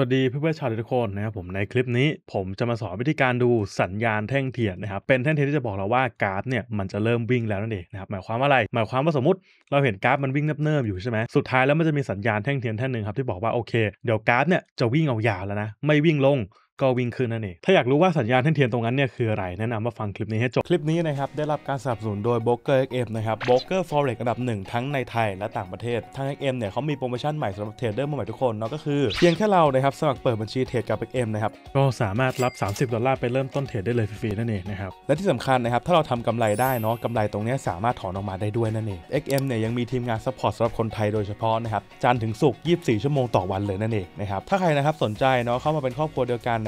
วัสดีเพื่อนๆชาวทุกคนนะครับผมในคลิปนี้ผมจะมาสอนวิธีการดูสัญญาณแท่งเทียนนะครับเป็นแท่งเทียนที่จะบอกเราว่ากราฟเนี่ยมันจะเริ่มวิ่งแล้วนั่นเองนะครับหมายความว่าอะไร หมายความว่าสมมติเราเห็นกราฟมันวิ่งเนิบๆ อยู่ใช่ไหมสุดท้ายแล้วมันจะมีสัญญาณแท่งเทียนแท่งหนึ่งครับที่บอกว่าโอเค เดี๋ยวกราฟเนี่ยจะวิ่งออกยาวแล้วนะไม่วิ่งลงก็วิ่งขึ้นนั่นเอง ถ้าอยากรู้ว่าสัญญาณเท่นเทียนตรงนั้นเนี่ย คืออะไรแนะนำมาฟังคลิปนี้ให้จบ คลิปนี้นะครับ ได้รับการสนับสนุนโดย b r o k e r XM นะครับ b r o k e r Forex อันดับหนึ่งทั้งในไทยและต่างประเทศ ทาง XM เนี่ยเขามีโปรโมชั่นใหม่สำหรับเทรดเดอร์มใหม่ทุกคนเนาะก็คือเพียงแค่เรานะครับสมัครเปิดบัญชีเทรดกับ XM นะครับก็สามารถรับ 30ดอลลาร์ไปเริ่มต้นเทรดได้เลยฟรีๆนั่นเองนะครับ และที่สำคัญนะครับถ้าเราทำกำไรได้เนาะกำไรตรงนี้สามารถถอนออกมาได้ด้วยนั่นเอง XM เนี่ยยังมีทีมงานซัพพอร์ตสำหรับคนไทย โดยเฉพาะนะครับจันถึงศุกร์24 ชั่วโมงต่อวันเลยนั่นเองนะครับถ้าใครนะครับสนใจเนาะเข้ามาเป็นครอบครัวเดียวกัน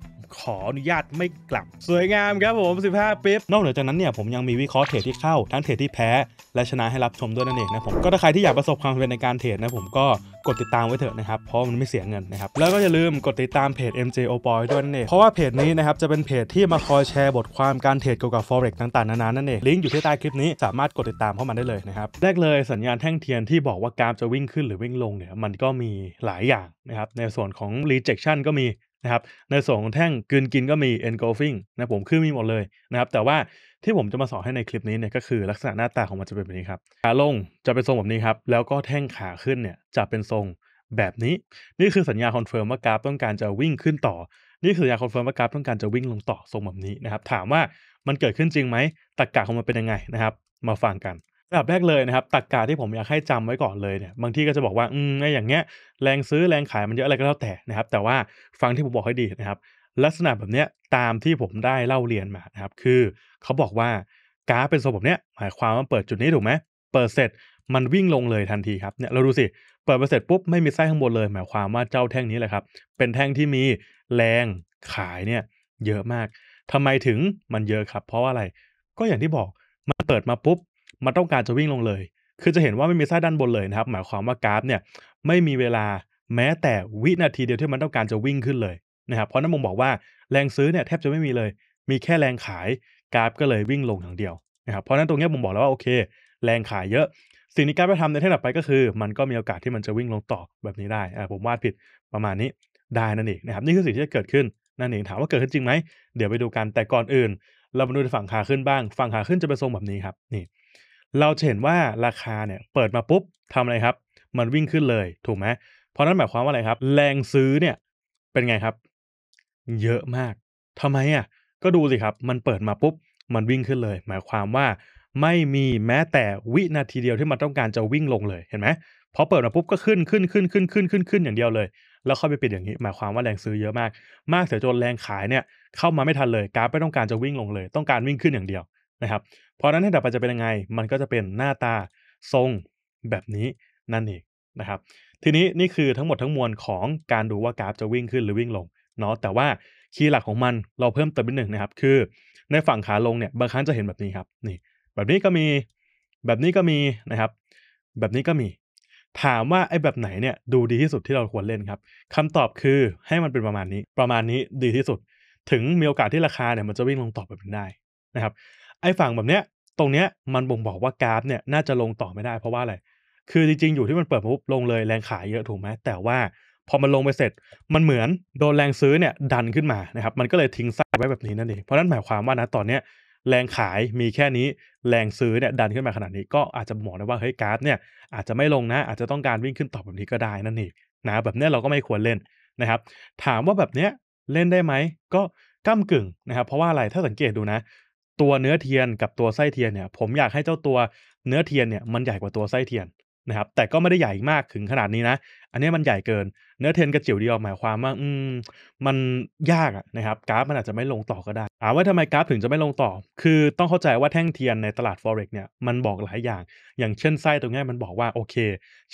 ขออนุญาตไม่กลับ สวยงามครับผม 15ปิ๊บนอกเหนือจากนั้นเนี่ยผมยังมีวิเคราะห์เทรดที่เข้า ทั้งเทรดที่แพ้ และชนะให้รับชมด้วยนั่นเองนะผม ก็ถ้าใครที่อยากประสบความสำเร็จในการเทรดนะผมก็กดติดตามไว้เถอะนะครับ เพราะมันไม่เสียเงินนะครับ แล้วก็อย่าลืมกดติดตามเพจ MJ o b o y ด้วยนั่นเอง เพราะว่าเพจนี้นะครับจะเป็นเพจที่มาคอยแชร์บทความการเทรดเกี่ยวกับ forex ต่าง ๆ นานา นั่นเอง ลิงก์อยู่ที่ใต้คลิปนี้สามารถกดติดตามเข้ามาได้เลยนะครับ แรกเลยสัญญาณแท่งเทียนที่บอกว่ากราฟจะวิ่งขึ้นหรือวิ่งลงเนี่ยมันก็มีหลายอย่างนะครับในส่วนของ rejection ก็มีนะครับในส่วนของแท่งกืนกินก็มี engulfing นะผมคือมีหมดเลยนะครับแต่ว่าที่ผมจะมาสอนให้ในคลิปนี้เนี่ยก็คือ ลักษณะหน้าตาของมันจะเป็นแบบนี้ครับขาลงจะเป็นทรงแบบนี้ครับแล้วก็แท่งขาขึ้นเนี่ยจะเป็นทรงแบบนี้ นี่คือสัญญาคอนเฟิร์มว่ากราฟต้องการจะวิ่งขึ้นต่อนี่คือสัญญาคอนเฟิร์มว่ากราฟต้องการจะวิ่งลงต่อทรงแบบนี้นะครับถามว่ามันเกิดขึ้นจริงไหมตรรกะของมันเป็นยังไงนะครับมาฟังกันอัดับแรกเลยนะครับตรกกาที่ผมอยากให้จำไว้ก่อนเลยเนี่ยบางที่ก็จะบอกว่าอืมไอ้อย่างเงี้ยแรงซื้อแรงขายมันเยอะอะไรก็แล้วแต่นะครับ แต่ว่าฟังที่ผมบอกให้ดีนะครับลักษณะแบบเนี้ยตามที่ผมได้เล่าเรียนมานะครับคือเขาบอกว่าก้าเป็นโซ่แบบเนี้ยหมายความว่าเปิดจุดนี้ถูกไหมเปิดเสร็จมันวิ่งลงเลยทันทีครับเนี่ยเราดูสิ เปิดไปเสร็จปุ๊บไม่มีไส้ข้างบนเลย หมายความว่าเจ้าแท่งนี้แหละครับเป็นแท่งที่มีแรงขายเนี่ยเยอะมาก ทำไมถึงมันเยอะครับ เพราะว่าอะไรก็อย่างที่บอกมันเปิดมาปุ๊บมันต้องการจะวิ่งลงเลย คือจะเห็นว่าไม่มีไส้ด้านบนเลยนะครับ หมายความว่ากราฟเนี่ยไม่มีเวลาแม้แต่วินาทีเดียวที่มันต้องการจะวิ่งขึ้นเลยนะครับ เพราะนั้นมงบอกว่าแรงซื้อเนี่ยแทบจะไม่มีเลย มีแค่แรงขาย กราฟก็เลยวิ่งลงอย่างเดียวนะครับ เพราะนั้นตรงนี้ผมบอกแล้วว่าโอเค แรงขายเยอะ สิ่งที่กราฟไปทำในเทคนัคไปก็คือมันก็มีโอกาสที่มันจะวิ่งลงต่อ แบบนี้ได้ ผมวาดผิดประมาณนี้ได้นั่นเองนะครับ นี่คือสิ่งที่จะเกิดขึ้นนั่นเอง ถามว่าเกิดขึ้นจริงไหมเดี๋ยวไปดูกัน แต่ก่อนอื่น เรามาดูฝั่งขาขึ้นบ้างฝั่งขาขึ้นจะเป็นทรงแบบนี้ครับนี่เราจะเห็นว่าราคาเนี่ยเปิดมาปุ๊บทำอะไรครับ มันวิ่งขึ้นเลยถูกไหมเพราะนั้นหมายความว่าอะไรครับ แรงซื้อเนี่ยเป็นไงครับ เยอะมากทำไมอ่ะก็ดูสิครับ มันเปิดมาปุ๊บ มันวิ่งขึ้นเลย หมายความว่าไม่มีแม้แต่วินาทีเดียวที่มันต้องการจะวิ่งลงเลยเห็นไหมพอเปิดมาปุ๊บก็ขึ้น ขึ้น ขึ้นขึ้นขึ้นขึ้นขึ้นอย่างเดียวเลย แล้วเข้าไปปิดอย่างนี้หมายความว่าแรงซื้อเยอะมาก มากเสียจนแรงขายเนี่ย เข้ามาไม่ทันเลยการไม่ต้องการจะวิ่งลงเลย ต้องการวิ่งขึ้นอย่างเดียวนะครับเพราะนั้นให้ดับไปจะเป็นยังไง มันก็จะเป็นหน้าตาทรงแบบนี้นั่นเองนะครับ ทีนี้นี่คือทั้งหมดทั้งมวลของการดูว่ากราฟจะวิ่งขึ้นหรือวิ่งลง เนาะ แต่ว่าคีย์หลักของมันเราเพิ่มเติมนิดหนึ่งนะครับ คือในฝั่งขาลงเนี่ย บางครั้งจะเห็นแบบนี้ครับ นี่ แบบนี้ก็มี แบบนี้ก็มีนะครับ แบบนี้ก็มี ถามว่าไอ้แบบไหนเนี่ย ดูดีที่สุดที่เราควรเล่นครับ คำตอบคือให้มันเป็นประมาณนี้ ประมาณนี้ดีที่สุด ถึงมีโอกาสที่ราคาเนี่ย มันจะวิ่งลงต่อไปเป็นได้นะครับไอ้ฝั่งแบบเนี้ยตรงเนี้ยมันบ่งบอกว่ากราฟเนี่ยน่าจะลงต่อไม่ได้ เพราะว่าอะไร คือจริง ๆ อยู่ที่มันเปิดปุ๊บลงเลยแรงขายเยอะถูกไหมแต่ว่าพอมันลงไปเสร็จ มันเหมือนโดนแรงซื้อเนี่ยดันขึ้นมานะครับมันก็เลยทิ้งไส้ไว้แบบนี้นั่นเองเพราะนั้นหมายความว่านะตอนเนี้ยแรงขายมีแค่นี้แรงซื้อเนี่ยดันขึ้นมาขนาดนี้ ก็อาจจะบอกได้ว่าเฮ้ยกราฟเนี่ยอาจจะไม่ลงนะ อาจจะต้องการวิ่งขึ้นต่อแบบนี้ก็ได้นั่นเองนะ แบบนี้เราก็ไม่ควรเล่นนะครับ ถามว่าแบบเนี้ยเล่นได้ไหมก็ก้ากึ่งนะครับเพราะว่าอะไรถ้าสังเกตดูนะตัวเนื้อเทียนกับตัวไส้เทียนเนี่ย ผมอยากให้เจ้าตัวเนื้อเทียนเนี่ย มันใหญ่กว่าตัวไส้เทียนนะครับ แต่ก็ไม่ได้ใหญ่มากถึงขนาดนี้นะ อันนี้มันใหญ่เกิน เนื้อเทียนกระจิ๋วเดียวหมายความว่าอืมมันยากนะครับกราฟมันอาจจะไม่ลงต่อก็ได้อาว่าทำไมกราฟถึงจะไม่ลงต่อ คือต้องเข้าใจว่าแท่งเทียนในตลาด forex เนี่ยมันบอกหลายอย่าง อย่างเช่นไส้ตรงนี้มันบอกว่าโอเค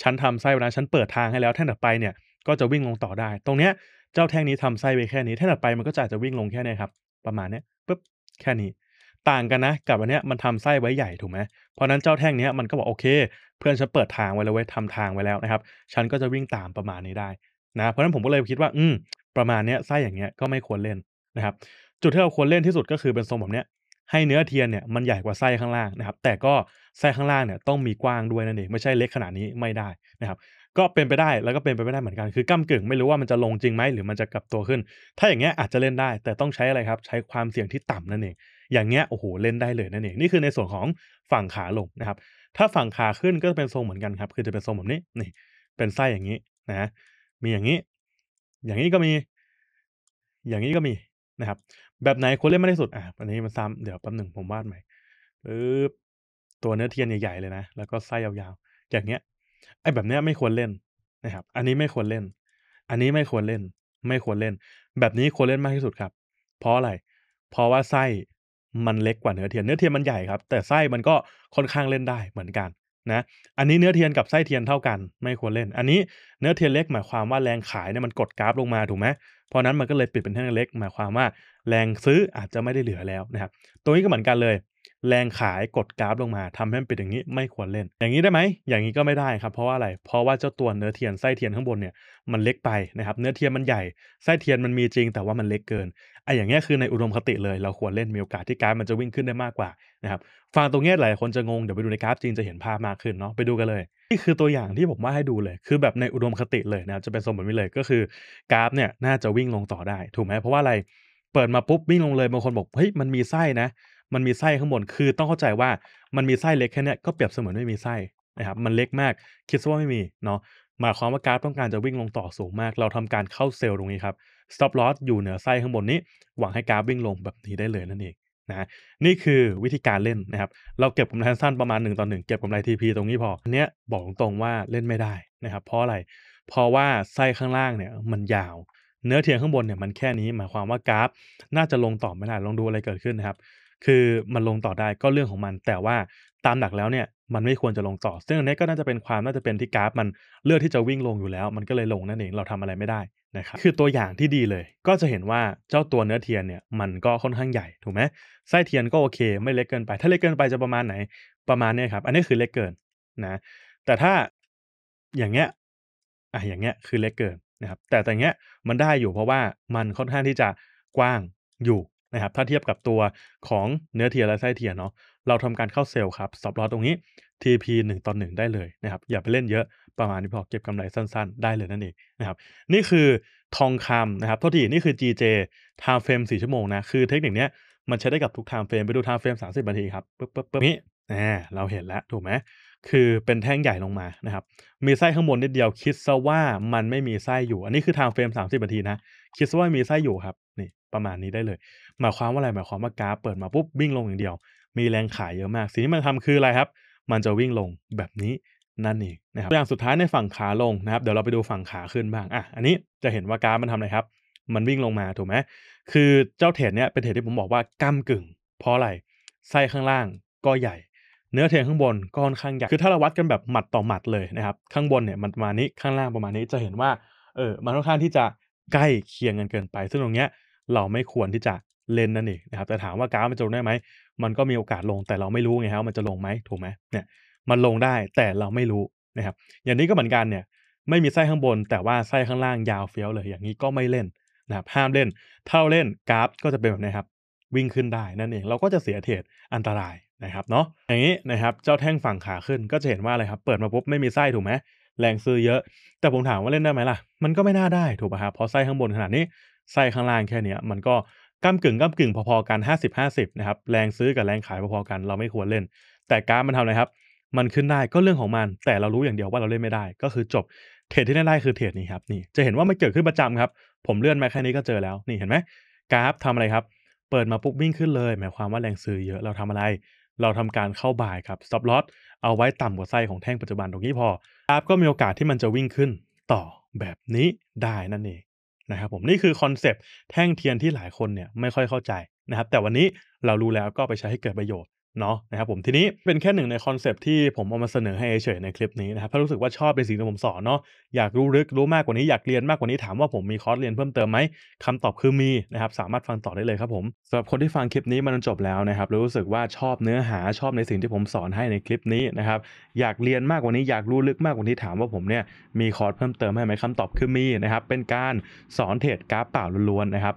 ฉันทำไส้นะฉันเปิดทางให้แล้วแท่งต่อไปเนี่ยก็จะวิ่งลงต่อได้ ตรงเนี้ยเจ้าแท่งนี้ทำไส้ไปแค่นี้แท่งต่อไปมันก็จะอาจจะวิ่งลงแค่นี้ครับ ประมาณนี้ปุ๊บแค่นี้ต่างกันนะกับอันเนี้ยมันทำไส้ไว้ใหญ่ถูกไหมเพราะนั้นเจ้าแท่งเนี้ยมันก็บอกโอเค เพื่อนฉันเปิดทางไว้แล้วเว้ยทำทางไว้แล้วนะครับฉันก็จะวิ่งตามประมาณนี้ได้นะเพราะนั้นผมก็เลยคิดว่า อืมประมาณเนี้ยไส้อย่างเงี้ยก็ไม่ควรเล่นนะครับจุดที่เราควรเล่นที่สุดก็คือเป็นทรงแบบเนี้ยให้เนื้อเทียนเนี่ยมันใหญ่กว่าไส้ข้างล่างนะครับแต่ก็ไส้ข้างล่างเนี่ยต้องมีกว้างด้วยนั่นเองไม่ใช่เล็ก ขนาดนี้ไม่ได้นะครับก็เป็นไปได้แล้วก็เป็นไปไม่ได้เหมือนกัน คือก้ากึ่งไม่รู้ว่ามันจะลงจริงไหมหรือมันจะกลับตัวขึ้น ถ้าอย่างเงี้ยอาจจะเล่นได้แต่ต้องใช้อะไรครับใช้ความเสี่ยงที่ต่ำนั่นเองอย่างเงี้ยโอ้โหเล่นได้เลยนั่นเองนี่ คือในส่วนของฝั่งขาลงนะครับ ถ้าฝั่งขาขึ้นก็จะเป็นทรงเหมือนกันครับ คือจะเป็นทรงแบบนี้นี่ เป็นไส้อย่างนี้นะ มีอย่างนี้ อย่างนี้ก็มี อย่างนี้ก็มีนะครับ แบบไหนควรเล่นมากที่สุดอ่ะอันนี้มันซ้ำเดี๋ยวแป๊บหนึ่งผมวาดใหม่ปึ๊บตัวเนื้อเทียนใหญ่ๆเลยนะแล้วก็ไส้ยาวๆอย่างเงี้ยไอ้แบบเนี้ยไม่ควรเล่นนะครับ อันนี้ไม่ควรเล่น อันนี้ไม่ควรเล่น ไม่ควรเล่น แบบนี้ควรเล่นมากที่สุดครับ เพราะอะไรเพราะว่าไส้มันเล็กกว่าเนื้อเทียน เนื้อเทียนมันใหญ่ครับ แต่ไส้มันก็ค่อนข้างเล่นได้เหมือนกันนะ อันนี้เนื้อเทียนกับไส้เทียนเท่ากัน ไม่ควรเล่น อันนี้เนื้อเทียนเล็กหมายความว่าแรงขายเนี่ยมันกดกราฟลงมาถูกไหมเพราะนั้นมันก็เลยปิดเป็นแท่งเล็ก หมายความว่าแรงซื้ออาจจะไม่ได้เหลือแล้วนะครับตัวนี้ก็เหมือนกันเลยแรงขายกดกราฟลงมาทำให้มันเป็นอย่างนี้ไม่ควรเล่น อย่างนี้ได้ไหมอย่างนี้ก็ไม่ได้ครับเพราะว่าอะไรเพราะว่าเจ้าตัวเนื้อเทียนไส้เทียนข้างบนเนี่ยมันเล็กไปนะครับเนื้อเทียนมันใหญ่ไส้เทียนมันมีจริง แต่ว่ามันเล็กเกินไอ้อย่างเงี้ยคือในอุดมคติเลย เราควรเล่นมีโอกาสที่กราฟมันจะวิ่งขึ้นได้มากกว่านะครับฟังตรงเงี้ยหลายคนจะงงเดี๋ยวไปดูในกราฟจริงจะเห็นภาพมากขึ้นเนาะไปดูกันเลยนี่คือตัวอย่างที่ผมว่าให้ดูเลย คือแบบในอุดมคติเลยนะครับจะเป็นสมบัตินี้เลยก็คือกราฟเนี่ยน่าจะวิ่งลงต่อได้ถูกไหมเพราะว่าอะไรเปิดมาปุ๊บวิ่งลงเลยบางคนบอกเฮ้ยมันมีไส้นะมันมีไส้ข้างบน คือต้องเข้าใจว่ามันมีไส้เล็กแค่นี้ก็เปรียบเสมือนไม่มีไส้นะครับ มันเล็กมาก คิดซะว่าไม่มีเนาะ หมายความว่ากราฟต้องการจะวิ่งลงต่อสูงมาก เราทำการเข้าเซลล์ตรงนี้ครับ stop loss อยู่เหนือไส้ข้างบนนี้ หวังให้กราฟวิ่งลงแบบนี้ได้เลยนั่นเองนะ นี่คือวิธีการเล่นนะครับ เราเก็บกำไรสั้นประมาณ1ต่อ1เก็บกำไร TP ตรงนี้พอ อันเนี้ยบอกตรงๆว่าเล่นไม่ได้นะครับ เพราะอะไร เพราะว่าไส้ข้างล่างเนี่ย มันยาว เนื้อเทียงข้างบนเนี่ยมันแค่นี้ หมายความว่ากราฟ น่าจะลงต่อไม่ได้ลองดูอะไรเกิดขึ้นนะครับคือมันลงต่อได้ก็เรื่องของมัน แต่ว่าตามหลักแล้วเนี่ย มันไม่ควรจะลงต่อ ซึ่งอันนี้ก็น่าจะเป็นความน่าจะเป็นที่กราฟ มันเลือกที่จะวิ่งลงอยู่แล้ว มันก็เลยลงนั่นเองเราทำอะไรไม่ได้นะครับคือตัวอย่างที่ดีเลย ก็จะเห็นว่าเจ้าตัวเนื้อเทียนเนี่ย มันก็ค่อนข้างใหญ่ถูกไหมไส้เทียนก็โอเคไม่เล็กเกินไปถ้าเล็กเกินไปจะประมาณไหน ประมาณนี้ครับอันนี้คือเล็กเกินนะ แต่ถ้าอย่างเงี้ยอ่ะอย่างเงี้ยคือเล็กเกินนะครับ แต่แต่เงี้ยมันได้อยู่เพราะว่ามันค่อนข้างที่จะกว้างอยู่นะครับถ้าเทียบกับตัวของเนื้อเทียและไส้เทียเนาะเราทำการเข้าเซลล์ครับ สอบลอตรงนี้ TP 1ต่อ1ได้เลยนะครับอย่าไปเล่นเยอะประมาณนี้พอเก็บกำไรสั้น ๆ ได้เลยนั่นเองนะครับนี่คือทองคำนะครับโทษทีนี่คือ GJ time frame 4ชั่วโมงนะคือเทคนิคนี้มันใช้ได้กับทุก time frame ไปดู time frame 30นาทีครับปึ๊บปึ๊บปึ๊บนี้เราเห็นแล้วถูกไหมคือเป็นแท่งใหญ่ลงมานะครับมีไส้ข้างบนนิดเดียวคิดซะว่ามันไม่มีไส้อยู่ อันนี้คือทม์เฟรม30นาทีนะคิดซะว่ามีไส้อยู่ครับประมาณนี้ได้เลยหมายความว่าอะไรหมายความว่ากราฟเปิดมาปุ๊บวิ่งลงอย่างเดียวมีแรงขายเยอะมากสิ่งที่มันทำคืออะไรครับ มันจะวิ่งลงแบบนี้นั่นเองนะครับอย่างสุดท้ายในฝั่งขาลงนะครับ เดี๋ยวเราไปดูฝั่งขาขึ้นบ้างอ่ะ อันนี้จะเห็นว่ากราฟมันทำอะไรครับ มันวิ่งลงมาถูกไหมคือเจ้าเทรดเนี้ยเป็นเทรดที่ผมบอกว่าก้ากึ่ง เพราะอะไรไส้ข้างล่างก็ใหญ่ เนื้อเทรดข้างบนก็ค่อนข้างใหญ่คือถ้าเราวัดกันแบบหมัดต่อหมัดเลยนะครับ ข้างบนเนี่ยมันประมาณนี้ข้างล่างประมาณนี้จะเห็นว่าเออมันค่อนข้างที่จะใกล้เคียงกันเกินไป ซึ่งตรงเนี้ยเราไม่ควรที่จะเล่นนั่นเองนะครับแต่ถามว่ากราฟมันจะลงได้ไหมมันก็มีโอกาสลงแต่เราไม่รู้ไงครับมันจะลงไหมถูกไหมเนี่ยมันลงได้แต่เราไม่รู้นะครับอย่างนี้ก็เหมือนกันเนี่ยไม่มีไส้ข้างบน แต่ว่าไส้ข้างล่างยาวเฟี้ยวเลย อย่างนี้ก็ไม่เล่นนะครับห้ามเล่นเท่าเล่นกราฟก็จะเป็นแบบนี้ครับวิ่งขึ้นได้ นั่นเองเราก็จะเสียเทรดอันตรายนะครับเนาะอย่างนี้นะครับเจ้าแท่งฝั่งขาขึ้นก็จะเห็นว่าอะไรครับเปิดมาปุ๊บไม่มีไส้ถูกไหมแรงซื้อเยอะ แต่ผมถามว่าเล่นได้ไหมล่ะมันก็ไม่น่าได้ถูกป่ะครับเพราะไส้ข้างบนขนาดนี้ไส้ข้างล่างแค่เนี้ยมันก็ก้ากึ่งก้ากึ่งพอๆกัน 50-50นะครับแรงซื้อกับแรงขายพอๆกันเราไม่ควรเล่น แต่กราฟมันทำอะไรครับมันขึ้นได้ก็เรื่องของมัน แต่เรารู้อย่างเดียวว่าเราเล่นไม่ได้ก็คือจบ เทรดที่ได้คือเทรดนี้ครับนี่จะเห็นว่ามันเกิดขึ้นประจำครับ ผมเลื่อนมาแค่นี้ก็เจอแล้ว นี่เห็นไหมกราฟทำอะไรครับ เปิดมาปุ๊บวิ่งขึ้นเลยหมายความว่าแรงซื้อเยอะเราทำอะไรเราทำการเข้าบ่ายครับซับล็อตเอาไว้ต่ำกว่าไส้ของแท่งปัจจุบันตรงนี้พอกราฟก็มีโอกาสที่มันจะวิ่งขึ้นต่อแบบนี้ได้นั่นเองนะครับผมนี่คือคอนเซปต์แท่งเทียนที่หลายคนเนี่ยไม่ค่อยเข้าใจนะครับแต่วันนี้เรารู้แล้วก็ไปใช้ให้เกิดประโยชน์เนาะนะครับผมทีนี้เป็นแค่หนึ่งในคอนเซปที่ผมเอามาเสนอให้เฉยในคลิปนี้นะครับ ถ้ารู้สึกว่าชอบในสิ่งที่ผมสอนเนาะอยากรู้ลึกรู้มากกว่านี้ อยากเรียนมากกว่านี้ถามว่าผมมีคอร์สเรียนเพิ่มเติมไหมคำตอบคือมีนะครับ สามารถฟังต่อได้เลยครับผมสำหรับคนที่ฟังคลิปนี้มันจบแล้วนะครับ รู้สึกว่าชอบเนื้อหาชอบในสิ่งที่ผมสอนให้ในคลิปนี้นะครับ อยากเรียนมากกว่านี้อยากรู้ลึกมากกว่านี้ถามว่าผมเนี่ยมีคอร์สเพิ่มเติมให้ไหมคำตอบคือมีนะครับ เป็นการสอนเทรดกราฟเปล่าล้วนๆนะครับ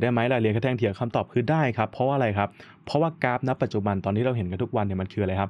รได้ไหมล่ะเรียนกระแทงเถียงคำตอบคือได้ครับเพราะว่าอะไรครับ เพราะว่ากราฟณปัจจุบันตอนที่เราเห็นกันทุกวันเนี่ยมันคืออะไรครับ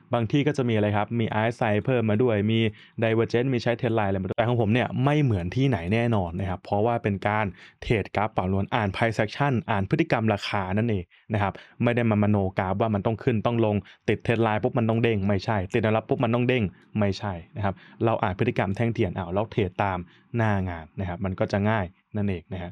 บางที่ก็จะมีอะไรครับ มีไอซ์ไซเพิ่มมาด้วย มีไดเวอร์เจนต์มีใช้เทรนไลน์อะไรมาแต่ของผมเนี่ยไม่เหมือนที่ไหนแน่นอนนะครับ เพราะว่าเป็นการเทรดกราฟเป่าล้วนอ่านไพ่เซกชันอ่านพฤติกรรมราคานั่นเองนะครับ ไม่ได้มามโนกราฟว่ามันต้องขึ้นต้องลง ติดเทรนไลน์ปุ๊บมันต้องเด้ง ไม่ใช่ ติดแนวรับปุ๊บมันต้องเด้ง ไม่ใช่นะครับ เราอ่านพฤติกรรมแท่งเทียนเอาแล้วเทรดตามหน้างานนะครับ มันก็จะง่ายนั่นเองนะครับ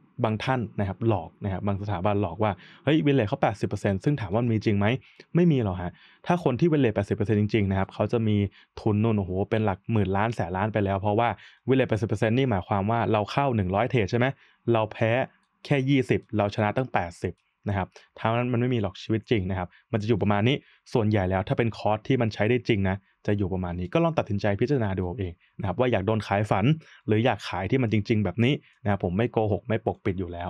บางท่านนะครับหลอกนะครับบางสถาบันหลอกว่า เฮ้ยวินเลทเขา 80%ซึ่งถามว่ามีจริงไหมไม่มีหรอกฮะ ถ้าคนที่วินเลท 80%จริงๆนะครับเขาจะมีทุนนู่นโอ้โห เป็นหลักหมื่นล้านแสนล้านไปแล้ว เพราะว่าวินเลท 80%นี่หมายความว่าเราเข้า 100เทรดใช่ไหมเราแพ้แค่ 20 เราชนะตั้ง 80นะครับั้นมันไม่มีหรอกชีวิตจริงนะครับ มันจะอยู่ประมาณนี้ ส่วนใหญ่แล้วถ้าเป็นคอร์สที่มันใช้ได้จริงนะ จะอยู่ประมาณนี้ ก็ลองตัดสินใจพิจารณาดูเองนะครับว่าอยากโดนขายฝัน หรืออยากขายที่มันจริงๆ แบบนี้นะครับผมไม่โกหก ไม่ปกปิดอยู่แล้ว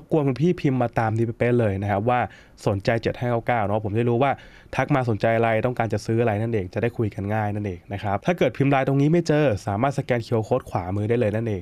บบกวนคุณพี่พิมพ์มาตามที่เป๊ะเลยนะครับ ว่าสนใจ7599เนาะผมได้รู้ว่าทักมาสนใจอะไร ต้องการจะซื้ออะไรนั่นเอง จะได้คุยกันง่ายนั่นเองนะครับ ถ้าเกิดพิมพ์ลายตรงนี้ไม่เจอสามารถสแกนเคอร์โค้ดขวามือได้เลยนั่นเอง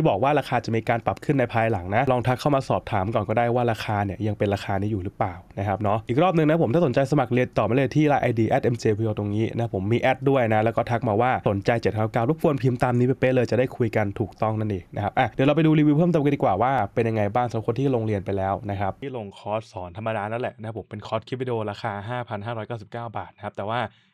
่ที่บอกว่าราคาจะมีการปรับขึ้นในภายหลังนะ ลองทักเข้ามาสอบถามก่อนก็ได้ว่าราคาเนี่ย ยังเป็นราคานี้อยู่หรือเปล่านะครับเนาะอีกรอบนึงนะ ผมถ้าสนใจสมัครเรียนต่อมาเลยที่ไลน์ไอดี @mjpo ตรงนี้นะ ผมมีแอดด้วยนะ แล้วก็ทักมาว่าสนใจเจ็ดเท่าเก้ารบกวนพิมพ์ตามนี้ไปเป๊ะเลย จะได้คุยกันถูกต้องนั่นเองนะครับอ่ะเดี๋ยวเราไปดูรีวิวเพิ่มเติมกันดีกว่าว่าเป็นยังไงบ้างสำหรับคนที่ลงเรียนไปแล้วนะครับที่ลงคอร์สสอนธรรมดานั่นแหละนะผมเป็นคอร์สคลิปวิดีโอราคา5,599 บาทนะครับแต่ว่า